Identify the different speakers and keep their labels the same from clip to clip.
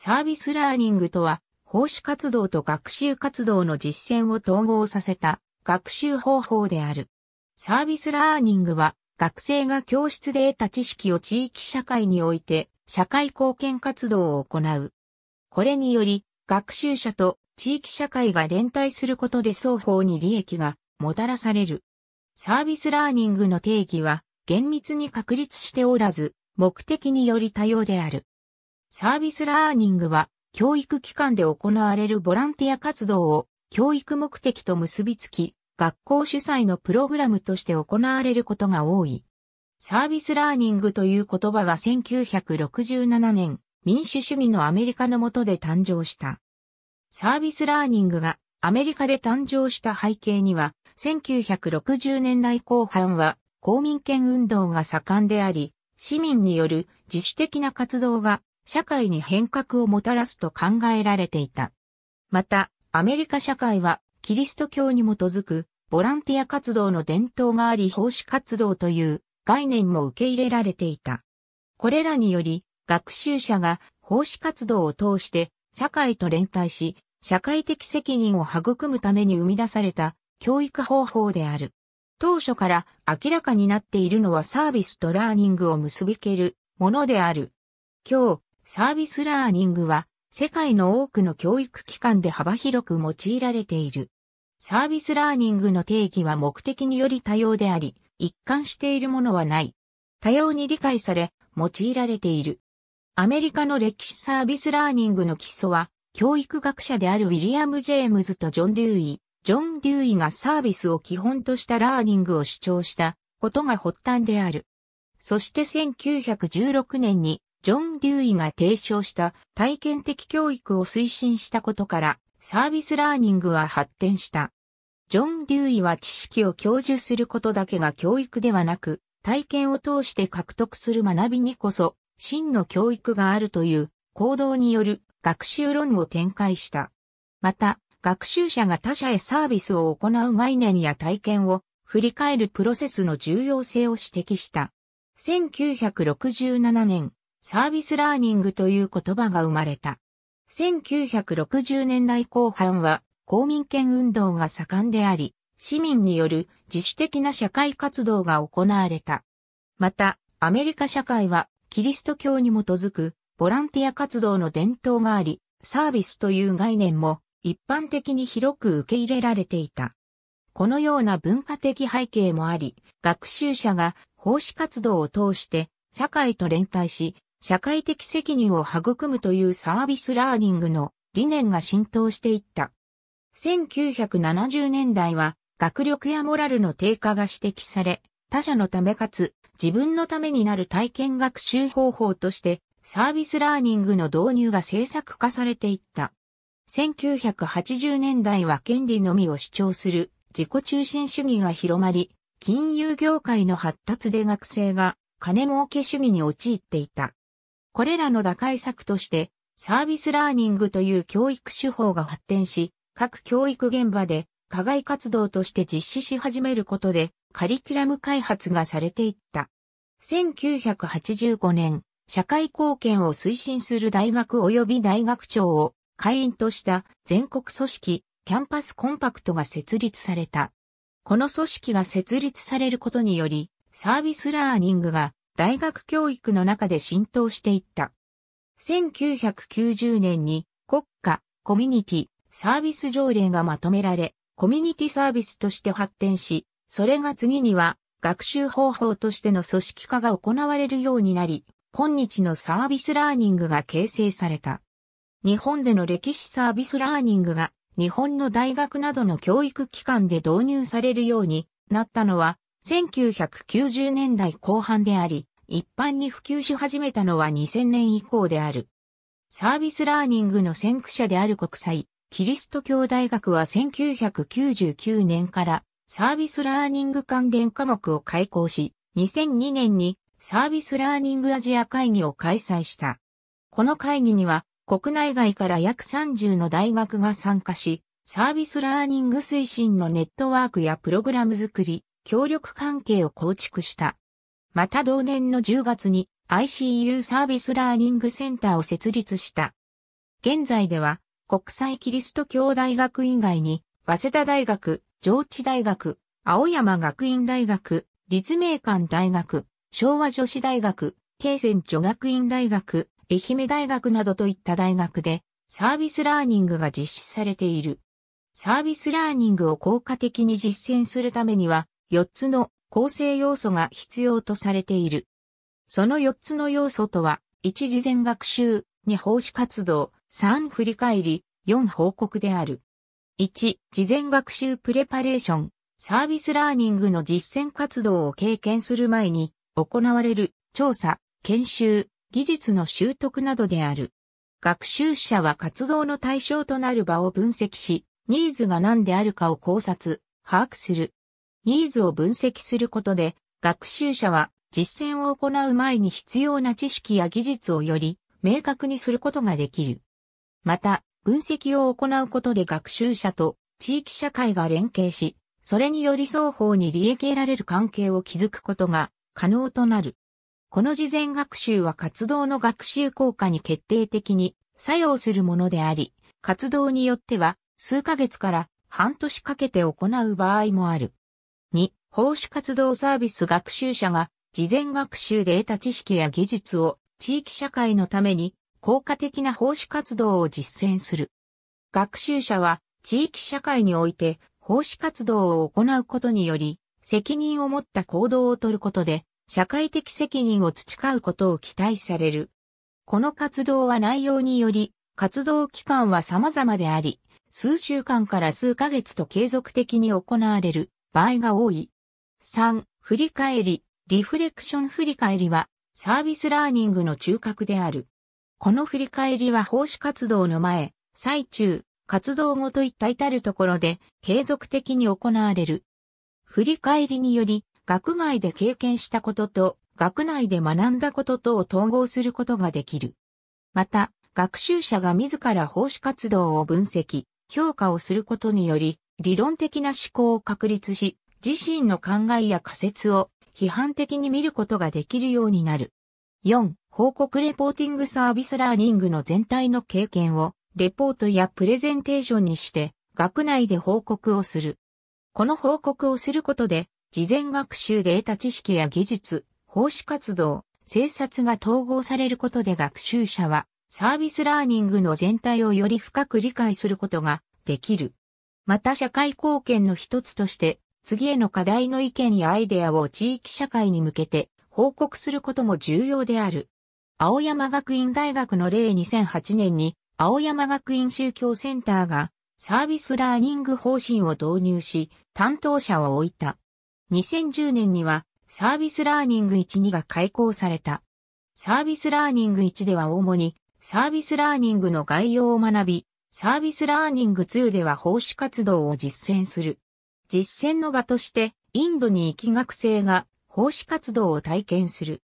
Speaker 1: サービスラーニングとは、奉仕活動と学習活動の実践を統合させた学習方法である。サービスラーニングは、学生が教室で得た知識を地域社会において、社会貢献活動を行う。これにより、学習者と地域社会が連帯することで双方に利益がもたらされる。サービスラーニングの定義は厳密に確立しておらず、目的により多様である。サービスラーニングは、教育機関で行われるボランティア活動を教育目的と結びつき、学校主催のプログラムとして行われることが多い。サービスラーニングという言葉は1967年、民主主義のアメリカの下で誕生した。サービスラーニングがアメリカで誕生した背景には、1960年代後半は公民権運動が盛んであり、市民による自主的な活動が社会に変革をもたらすと考えられていた。また、アメリカ社会は、キリスト教に基づく、ボランティア活動の伝統があり、奉仕活動という概念も受け入れられていた。これらにより、学習者が奉仕活動を通して社会と連帯し、社会的責任を育むために生み出された教育方法である。当初から明らかになっているのはサービスとラーニングを結びけるものである。今日、サービスラーニングは世界の多くの教育機関で幅広く用いられている。サービスラーニングの定義は目的により多様であり、一貫しているものはない。多様に理解され、用いられている。アメリカの歴史サービスラーニングの基礎は、教育学者であるウィリアム・ジェームズとジョン・デューイ、ジョン・デューイがサービスを基本としたラーニングを主張したことが発端である。そして1916年にジョン・デューイが提唱した体験的教育を推進したことから、サービスラーニングは発展した。ジョン・デューイは知識を教授することだけが教育ではなく、体験を通して獲得する学びにこそ、真の教育があるという行動による学習論を展開した。また、学習者が他者へサービスを行う概念や体験を振り返るプロセスの重要性を指摘した。1967年、サービスラーニングという言葉が生まれた。1960年代後半は公民権運動が盛んであり、市民による自主的な社会活動が行われた。また、アメリカ社会はキリスト教に基づくボランティア活動の伝統があり、サービスという概念も一般的に広く受け入れられていた。このような文化的背景もあり、学習者が奉仕活動を通して社会と連帯し、社会的責任を育むというサービスラーニングの理念が浸透していった。1970年代は学力やモラルの低下が指摘され、他者のためかつ自分のためになる体験学習方法としてサービスラーニングの導入が政策化されていった。1980年代は権利のみを主張する自己中心主義が広まり、金融業界の発達で学生が金儲け主義に陥っていた。これらの打開策として、サービスラーニングという教育手法が発展し、各教育現場で課外活動として実施し始めることで、カリキュラム開発がされていった。1985年、社会貢献を推進する大学及び大学長を会員とした全国組織キャンパスコンパクトが設立された。この組織が設立されることにより、サービスラーニングが大学教育の中で浸透していった。1990年に国家、コミュニティ、サービス条例がまとめられ、コミュニティサービスとして発展し、それが次には学習方法としての組織化が行われるようになり、今日のサービスラーニングが形成された。日本での歴史サービスラーニングが日本の大学などの教育機関で導入されるようになったのは1990年代後半であり、一般に普及し始めたのは2000年以降である。サービスラーニングの先駆者である国際、キリスト教大学は1999年からサービスラーニング関連科目を開講し、2002年にサービスラーニングアジア会議を開催した。この会議には国内外から約30の大学が参加し、サービスラーニング推進のネットワークやプログラム作り、協力関係を構築した。また同年の10月に ICU サービスラーニングセンターを設立した。現在では国際キリスト教大学以外に、早稲田大学、上智大学、青山学院大学、立命館大学、昭和女子大学、慶泉女学院大学、愛媛大学などといった大学で、サービスラーニングが実施されている。サービスラーニングを効果的に実践するためには、4つの構成要素が必要とされている。その4つの要素とは、1事前学習、2奉仕活動、3振り返り、4報告である。1、事前学習プレパレーション、サービスラーニングの実践活動を経験する前に、行われる調査、研修、技術の習得などである。学習者は活動の対象となる場を分析し、ニーズが何であるかを考察、把握する。ニーズを分析することで、学習者は実践を行う前に必要な知識や技術をより明確にすることができる。また、分析を行うことで学習者と地域社会が連携し、それにより双方に利益得られる関係を築くことが可能となる。この事前学習は活動の学習効果に決定的に作用するものであり、活動によっては数ヶ月から半年かけて行う場合もある。奉仕活動サービス学習者が事前学習で得た知識や技術を地域社会のために効果的な奉仕活動を実践する。学習者は地域社会において奉仕活動を行うことにより責任を持った行動をとることで社会的責任を培うことを期待される。この活動は内容により活動期間は様々であり、数週間から数ヶ月と継続的に行われる場合が多い。3、振り返り、リフレクション振り返りは、サービスラーニングの中核である。この振り返りは奉仕活動の前、最中、活動後といった至るところで継続的に行われる。振り返りにより、学外で経験したことと、学内で学んだこととを統合することができる。また、学習者が自ら奉仕活動を分析、評価をすることにより、理論的な思考を確立し、自身の考えや仮説を批判的に見ることができるようになる。4、報告レポーティングサービスラーニングの全体の経験を、レポートやプレゼンテーションにして、学内で報告をする。この報告をすることで、事前学習で得た知識や技術、奉仕活動、政策が統合されることで学習者は、サービスラーニングの全体をより深く理解することができる。また社会貢献の一つとして、次への課題の意見やアイデアを地域社会に向けて報告することも重要である。青山学院大学の例2008年に青山学院宗教センターがサービスラーニング方針を導入し担当者を置いた。2010年にはサービスラーニング12が開講された。サービスラーニング1では主にサービスラーニングの概要を学び、サービスラーニング2では奉仕活動を実践する。実践の場としてインドに行き学生が奉仕活動を体験する。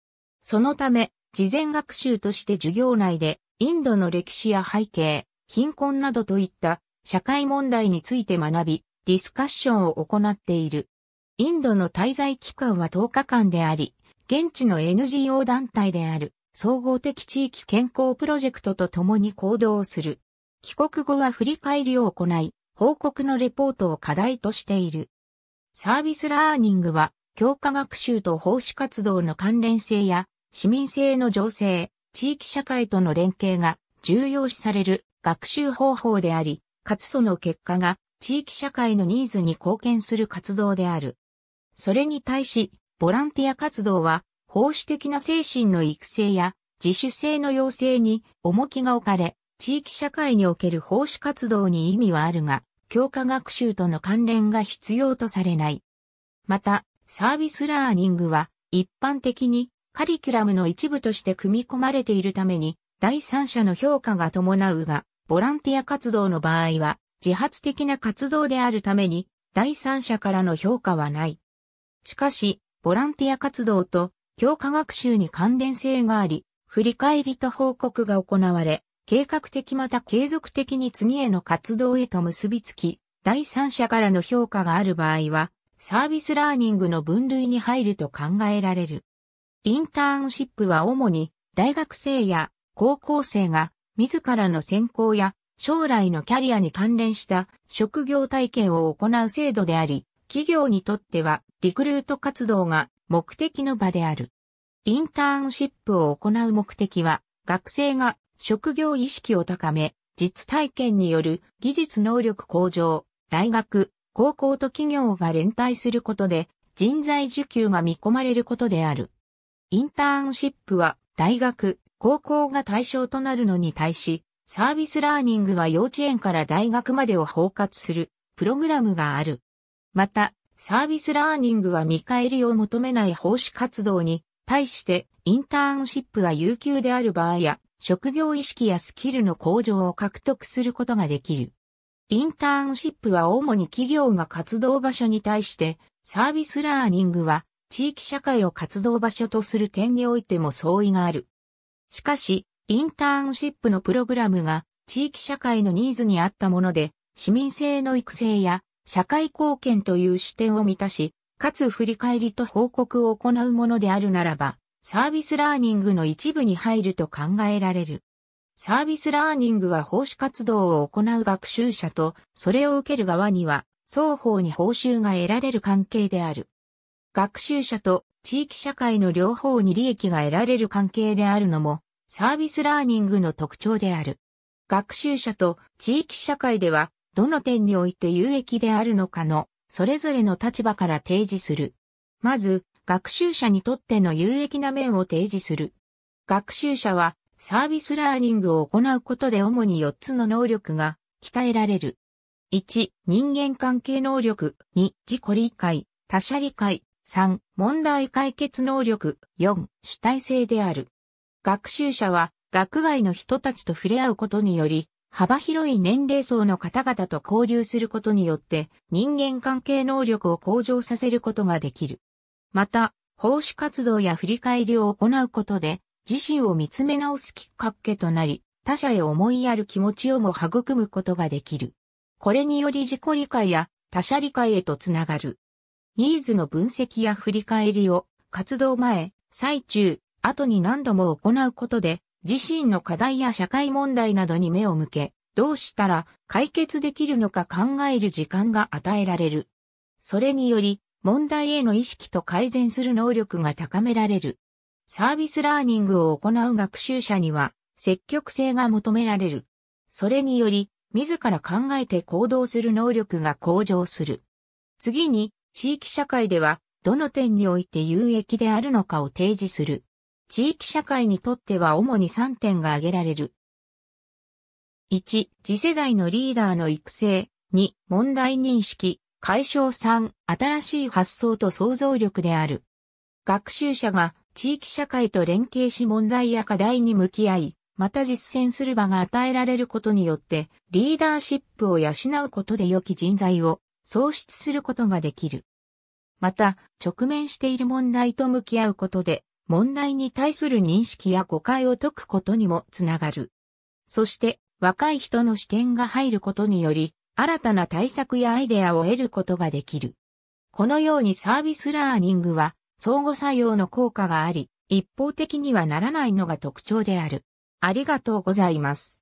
Speaker 1: そのため、事前学習として授業内でインドの歴史や背景、貧困などといった社会問題について学び、ディスカッションを行っている。インドの滞在期間は10日間であり、現地の NGO 団体である総合的地域健康プロジェクトと共に行動する。帰国後は振り返りを行い、報告のレポートを課題としている。サービスラーニングは、教科学習と奉仕活動の関連性や、市民性の情勢、地域社会との連携が重要視される学習方法であり、かつその結果が地域社会のニーズに貢献する活動である。それに対し、ボランティア活動は、奉仕的な精神の育成や自主性の要請に重きが置かれ、地域社会における奉仕活動に意味はあるが、強化学習との関連が必要とされない。また、サービスラーニングは一般的にカリキュラムの一部として組み込まれているために第三者の評価が伴うが、ボランティア活動の場合は自発的な活動であるために第三者からの評価はない。しかし、ボランティア活動と教科学習に関連性があり、振り返りと報告が行われ、計画的また継続的に次への活動へと結びつき、第三者からの評価がある場合は、サービスラーニングの分類に入ると考えられる。インターンシップは主に大学生や高校生が自らの専攻や将来のキャリアに関連した職業体験を行う制度であり、企業にとってはリクルート活動が目的の場である。インターンシップを行う目的は学生が職業意識を高め、実体験による技術能力向上、大学、高校と企業が連帯することで人材受給が見込まれることである。インターンシップは大学、高校が対象となるのに対し、サービスラーニングは幼稚園から大学までを包括するプログラムがある。また、サービスラーニングは見返りを求めない奉仕活動に対してインターンシップは有給である場合や職業意識やスキルの向上を獲得することができる。インターンシップは主に企業が活動場所に対して、サービスラーニングは地域社会を活動場所とする点においても相違がある。しかし、インターンシップのプログラムが地域社会のニーズに合ったもので、市民性の育成や社会貢献という視点を満たし、かつ振り返りと報告を行うものであるならば、サービスラーニングの一部に入ると考えられる。サービスラーニングは奉仕活動を行う学習者と、それを受ける側には、双方に報酬が得られる関係である。学習者と地域社会の両方に利益が得られる関係であるのも、サービスラーニングの特徴である。学習者と地域社会では、どの点において有益であるのかの、それぞれの立場から提示する。まず、学習者にとっての有益な面を提示する。学習者はサービスラーニングを行うことで主に4つの能力が鍛えられる。1、人間関係能力。2、自己理解、他者理解。3、問題解決能力。4、主体性である。学習者は学外の人たちと触れ合うことにより、幅広い年齢層の方々と交流することによって人間関係能力を向上させることができる。また、奉仕活動や振り返りを行うことで、自身を見つめ直すきっかけとなり、他者へ思いやる気持ちをも育むことができる。これにより自己理解や他者理解へとつながる。ニーズの分析や振り返りを活動前、最中、後に何度も行うことで、自身の課題や社会問題などに目を向け、どうしたら解決できるのか考える時間が与えられる。それにより、問題への意識と改善する能力が高められる。サービスラーニングを行う学習者には、積極性が求められる。それにより、自ら考えて行動する能力が向上する。次に、地域社会では、どの点において有益であるのかを提示する。地域社会にとっては主に3点が挙げられる。1、次世代のリーダーの育成。2、問題認識。解消3、新しい発想と創造力である。学習者が地域社会と連携し問題や課題に向き合い、また実践する場が与えられることによって、リーダーシップを養うことで良き人材を創出することができる。また、直面している問題と向き合うことで、問題に対する認識や誤解を解くことにもつながる。そして、若い人の視点が入ることにより、新たな対策やアイデアを得ることができる。このようにサービスラーニングは相互作用の効果があり、一方的にはならないのが特徴である。ありがとうございます。